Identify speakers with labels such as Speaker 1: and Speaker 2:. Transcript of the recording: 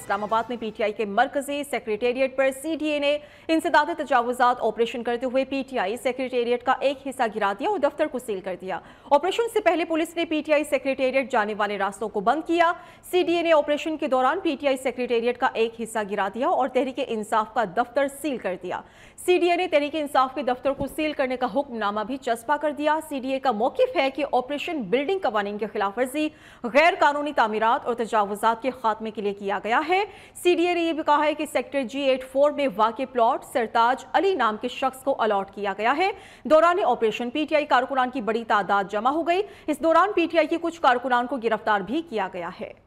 Speaker 1: इस्लामाबाद में पीटीआई के मरकजी सेक्रेटेरिएट पर सीडीए ने इंसदाद तजावजात ऑपरेशन करते हुए पीटीआई सेक्रेटेरिएट का एक हिस्सा गिरा दिया और दफ्तर को सील कर दिया ऑपरेशन से पहले पुलिस ने पीटीआई सेक्रेटेरिएट जाने वाले रास्तों को बंद किया सीडीए ने ऑपरेशन के दौरान पीटीआई सेक्रेटेरिएट का एक हिस्सा गिरा दिया और तहरीक इंसाफ का दफ्तर सील कर दिया सीडीए ने तहरीक इंसाफ के दफ्तर को सील करने का हुक्मनामा भी चस्पा कर दिया सीडीए का मौकफ है कि ऑपरेशन बिल्डिंग कवानीन की खिलाफ वर्जी गैर कानूनी तमीरत और तजावजात के खात्मे के लिए किया गया है सीडीए ने यह भी कहा है कि सेक्टर जी एट फोर में वाक़ प्लॉट सरताज अली नाम के शख्स को अलॉट किया गया है दौरान ऑपरेशन पीटीआई कारकुनान की बड़ी तादाद जमा हो गई इस दौरान पीटीआई के कुछ कारकुनान को गिरफ्तार भी किया गया है